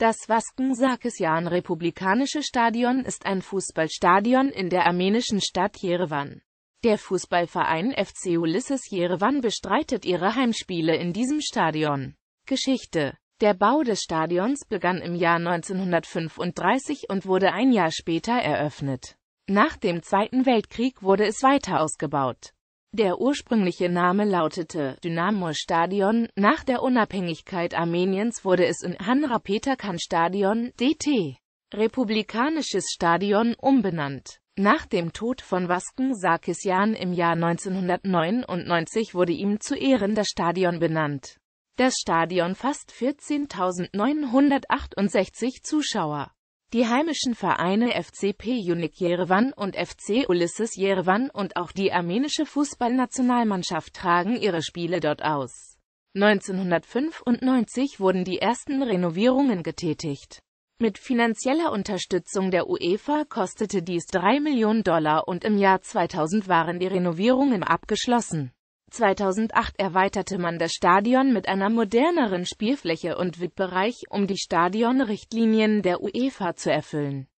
Das Vasken-Sarkisjan-Republikanische Stadion ist ein Fußballstadion in der armenischen Stadt Jerewan. Der Fußballverein FC Ulysses Jerewan bestreitet ihre Heimspiele in diesem Stadion. Geschichte Der Bau des Stadions begann im Jahr 1935 und wurde ein Jahr später eröffnet. Nach dem Zweiten Weltkrieg wurde es weiter ausgebaut. Der ursprüngliche Name lautete Dynamo-Stadion, nach der Unabhängigkeit Armeniens wurde es in Hanra-Peterkan-Stadion, DT, Republikanisches Stadion, umbenannt. Nach dem Tod von Vasken Sarkisian im Jahr 1999 wurde ihm zu Ehren das Stadion benannt. Das Stadion fasst 14.968 Zuschauer. Die heimischen Vereine FCP Yunik Yerevan und FC Ulysses Yerevan und auch die armenische Fußballnationalmannschaft tragen ihre Spiele dort aus. 1995 wurden die ersten Renovierungen getätigt. Mit finanzieller Unterstützung der UEFA kostete dies 3 Millionen Dollar und im Jahr 2000 waren die Renovierungen abgeschlossen. 2008 erweiterte man das Stadion mit einer moderneren Spielfläche und VIP-Bereich, um die Stadionrichtlinien der UEFA zu erfüllen